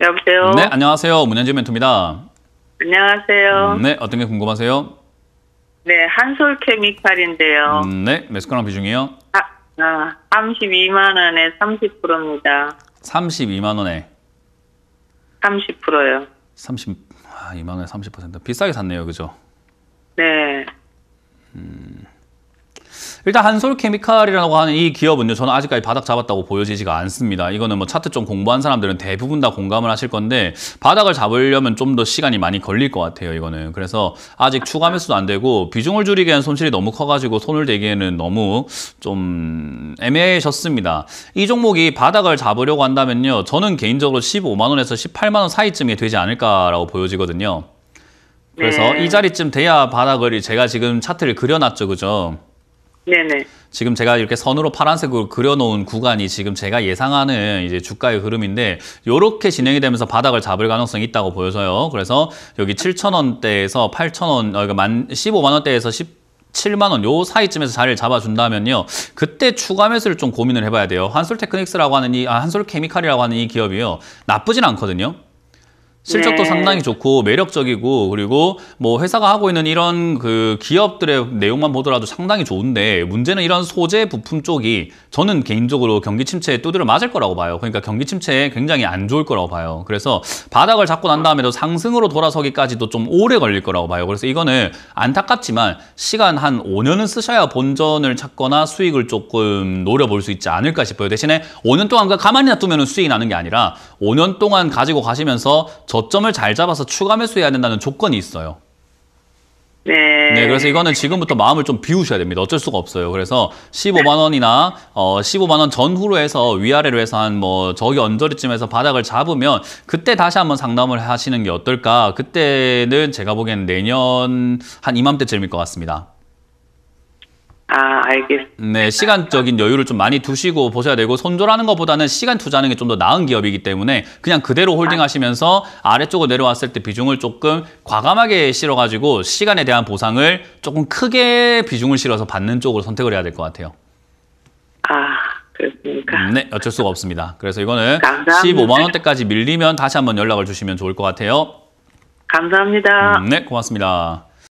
여보세요. 네, 안녕하세요. 문현지 멘토입니다. 안녕하세요. 음, 네, 어떤 게 궁금하세요? 네, 한솔 케미칼인데요. 음, 네, 매스코랑 비중이요? 아, 32만 아, 원에 30%입니다. 32만 원에 30%요. 30, 아, 2만 원에 30%. 비싸게 샀네요, 그죠? 네. 일단 한솔케미칼이라고 하는 이 기업은요. 저는 아직까지 바닥 잡았다고 보여지지가 않습니다. 이거는 뭐 차트 좀 공부한 사람들은 대부분 다 공감을 하실 건데 바닥을 잡으려면 좀 더 시간이 많이 걸릴 것 같아요. 이거는. 그래서 아직 추가 매수도 안 되고 비중을 줄이기에는 손실이 너무 커가지고 손을 대기에는 너무 좀 애매해졌습니다. 이 종목이 바닥을 잡으려고 한다면요. 저는 개인적으로 15만 원에서 18만 원 사이쯤이 되지 않을까라고 보여지거든요. 그래서 네. 이 자리쯤 돼야 바닥을 제가 지금 차트를 그려놨죠, 그죠? 네네. 지금 제가 이렇게 선으로 파란색으로 그려놓은 구간이 지금 제가 예상하는 이제 주가의 흐름인데 이렇게 진행이 되면서 바닥을 잡을 가능성이 있다고 보여서요 그래서 여기 7,000원대에서 8,000원, 어, 그러니까 15만 원대에서 10 7만 원요 사이쯤에서 자리를 잡아준다면요. 그때 추가 매수를 좀 고민을 해봐야 돼요. 한솔테크닉스라고 하는 이 아, 한솔케미칼이라고 하는 이 기업이요. 나쁘진 않거든요. 실적도 네. 상당히 좋고 매력적이고 그리고 뭐 회사가 하고 있는 이런 그 기업들의 내용만 보더라도 상당히 좋은데 문제는 이런 소재 부품 쪽이 저는 개인적으로 경기 침체에 두드려 맞을 거라고 봐요. 그러니까 경기 침체에 굉장히 안 좋을 거라고 봐요. 그래서 바닥을 잡고 난 다음에도 상승으로 돌아서기까지도 좀 오래 걸릴 거라고 봐요. 그래서 이거는 안타깝지만 시간 한 5년은 쓰셔야 본전을 찾거나 수익을 조금 노려볼 수 있지 않을까 싶어요. 대신에 5년 동안 그 가만히 놔두면 수익이 나는 게 아니라 5년 동안 가지고 가시면서 저 저점을 잘 잡아서 추가 매수해야 된다는 조건이 있어요. 네. 네, 그래서 이거는 지금부터 마음을 좀 비우셔야 됩니다. 어쩔 수가 없어요. 그래서 15만 원이나 어 15만 원 전후로 해서 위아래로 해서 한 뭐 저기 언저리쯤에서 바닥을 잡으면 그때 다시 한번 상담을 하시는 게 어떨까? 그때는 제가 보기에는 내년 한 이맘때쯤일 것 같습니다. 알겠습니다. 네, 시간적인 여유를 좀 많이 두시고 보셔야 되고 손절하는 것보다는 시간 투자하는 게 좀 더 나은 기업이기 때문에 그냥 그대로 홀딩하시면서 아래쪽으로 내려왔을 때 비중을 조금 과감하게 실어가지고 시간에 대한 보상을 조금 크게 비중을 실어서 받는 쪽으로 선택을 해야 될 것 같아요. 아, 그렇습니까? 네, 어쩔 수가 없습니다. 그래서 이거는 15만 원대까지 밀리면 다시 한번 연락을 주시면 좋을 것 같아요. 감사합니다. 음, 네, 고맙습니다.